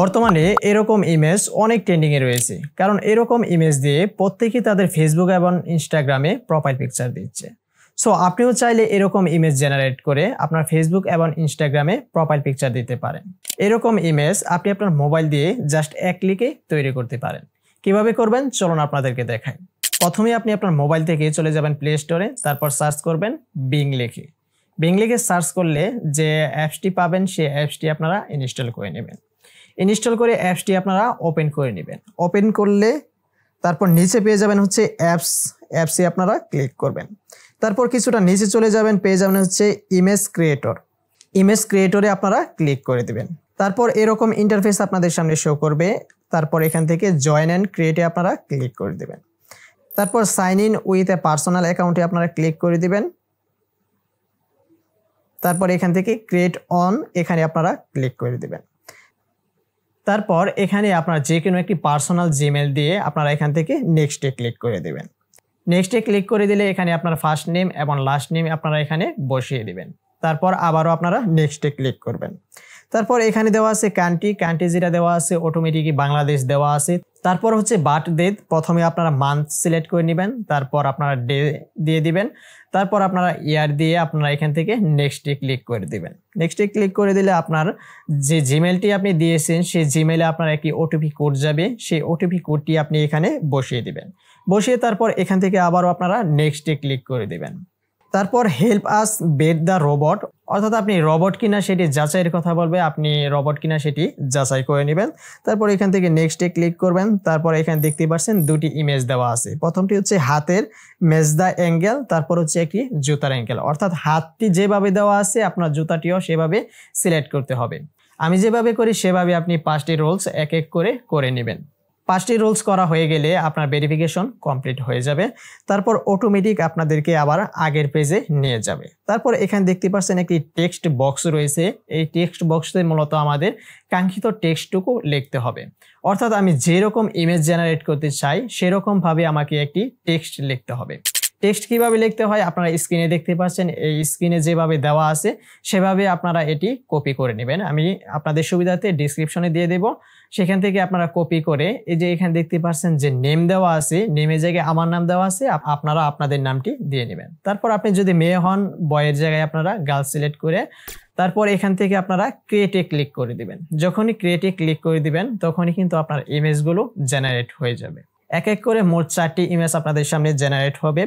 বর্তমানে এরকম ইমেজ অনেক ট্রেন্ডিংয়ে রয়েছে কারণ এরকম ইমেজ দিয়ে প্রত্যেকেই তাদের ফেসবুক এবং ইনস্টাগ্রামে প্রোফাইল পিকচার দিচ্ছে সো আপনিও চাইলে এরকম ইমেজ জেনারেট করে আপনার ফেসবুক এবং ইনস্টাগ্রামে প্রোফাইল পিকচার দিতে পারেন এরকম ইমেজ আপনি আপনার মোবাইল দিয়ে জাস্ট এক ক্লিকে তৈরি করতে পারেন কিভাবে করবেন চলুন আপনাদেরকে দেখাই প্রথমে আপনি আপনার মোবাইল থেকে চলে যাবেন প্লে স্টোরে তারপর সার্চ করবেন বিং লেখে বিং লেখে সার্চ করলে যে অ্যাপসটি পাবেন সেই অ্যাপসটি আপনারা ইনস্টল করে নেবেন ইনস্টল করে অ্যাপসটি আপনারা ওপেন করে নেবেন ওপেন করলে তারপর নিচে পেয়ে যাবেন হচ্ছে অ্যাপস অ্যাপসে আপনারা ক্লিক করবেন তারপর কিছুটা নিচে চলে যাবেন পেয়ে যাবেন হচ্ছে ইমেজ ক্রিয়েটর ইমেজ ক্রিয়েটরে আপনারা ক্লিক করে দেবেন তারপর এরকম ইন্টারফেস আপনাদের সামনে শো করবে তারপর এখান থেকে জয়েন অ্যান্ড ক্রিয়েটে আপনারা ক্লিক করে দেবেন তারপর sign in with a personal অ্যাকাউন্টে আপনারা ক্লিক করে দেবেন তারপর এখান থেকে ক্রিয়েট অন এখানে আপনারা ক্লিক করে দেবেন তারপর এখানে আপনার যে কোনো একটি পার্সোনাল জিমেল দিয়ে আপনারা এখান থেকে নেক্সটে ক্লিক করে দেবেন নেক্সটে ক্লিক করে দিলে এখানে আপনার ফার্স্ট নেম এবং লাস্ট নেম আপনারা এখানে বসিয়ে দেবেন তারপর আবারও আপনারা নেক্সটে ক্লিক করবেন তারপর এখানে দেওয়া আছে ক্যান্টি ক্যান্টি যেটা দেওয়া আছে অটোমেটিক বাংলাদেশ দেওয়া আছে তারপর হচ্ছে বাট ডেট প্রথমে আপনারা মান্থ সিলেক্ট করে নেবেন তারপর আপনারা ডে দিয়ে দিবেন তারপর আপনারা ইয়ার দিয়ে আপনারা এখান থেকে নেক্সটে ক্লিক করে দিবেন নেক্সটে ক্লিক করে দিলে আপনার যে জিমেলটি আপনি দিয়েছেন সেই জিমেলে আপনার একটি ওটিপি কোড যাবে সেই ওটিপি কোডটি আপনি এখানে বসিয়ে দিবেন বসিয়ে তারপর এখান থেকে আবারও আপনারা নেক্সটে ক্লিক করে দিবেন তারপর help us beat the robot অর্থাৎ আপনি রবট কিনা সেটি যাচাইয়ের কথা বলবে আপনি রবট কিনা সেটি যাচাই করে নেবেন তারপর এখান থেকে নেক্সটে ক্লিক করবেন তারপর এখানে দেখতে পাচ্ছেন দুটি ইমেজ দেওয়া আছে প্রথমটি হচ্ছে হাতের মেজ দ্য অ্যাঙ্গেল তারপর হচ্ছে একটি জুতার অ্যাঙ্গেল অর্থাৎ হাতটি যেভাবে দেওয়া আছে আপনার জুতাটিও সেভাবে সিলেক্ট করতে হবে আমি যেভাবে করি সেভাবে আপনি পাঁচটি রোলস এক এক করে করে নেবেন পাঁচটি রোলস করা হয়ে গেলে আপনার ভেরিফিকেশন কমপ্লিট হয়ে যাবে তারপর অটোমেটিক আপনাদেরকে আবার আগের পেজে নিয়ে যাবে তারপর এখানে দেখতে পাচ্ছেন একটি টেক্সট বক্স রয়েছে এই টেক্সট বক্সে মূলত আমাদের কাঙ্ক্ষিত টেক্সটটুকু লিখতে হবে অর্থাৎ আমি যেরকম ইমেজ জেনারেট করতে চাই সেরকমভাবে আমাকে একটি টেক্সট লিখতে হবে টেক্সট কিভাবে লিখতে হয় আপনারা স্ক্রিনে দেখতে পাচ্ছেন এই স্ক্রিনে যেভাবে দেওয়া আছে সেভাবে আপনারা এটি কপি করে নেবেন আমি আপনাদের সুবিধাতে ডিসক্রিপশনে দিয়ে দেব সেখান থেকে আপনারা কপি করে এই যে এখানে দেখতে পাচ্ছেন যে নেম দেওয়া আছে নেমের জায়গায় আমার নাম দেওয়া আছে আপনারা আপনাদের নামটি দিয়ে নেবেন তারপর আপনি যদি মেয়ে হন বয়ের জায়গায় আপনারা গার্ল সিলেক্ট করে তারপর এখান থেকে আপনারা ক্রিয়েটে ক্লিক করে দিবেন যখনই ক্রিয়েটে ক্লিক করে দিবেন তখনই কিন্তু আপনার ইমেজগুলো জেনারেট হয়ে যাবে এক এক করে মোট চারটি ইমেজ আপনাদের সামনে জেনারেট হবে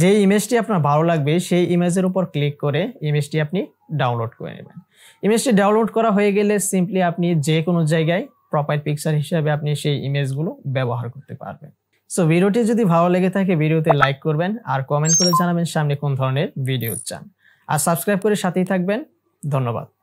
যে ইমেজটি আপনার ভালো লাগবে সেই ইমেজের উপর ক্লিক করে ইমেজটি আপনি ডাউনলোড করে নেবেন ইমেজটি ডাউনলোড করা হয়ে গেলে সিম্পলি আপনি যে কোনো জায়গায় প্রপার পিকচার হিসাবে আপনি সেই ইমেজগুলো ব্যবহার করতে পারবেন সো ভিডিওটি যদি ভালো লেগে থাকে ভিডিওতে লাইক করবেন আর কমেন্ট করে জানাবেন সামনে কোন ধরনের ভিডিও চান আর সাবস্ক্রাইব করে সাথেই থাকবেন ধন্যবাদ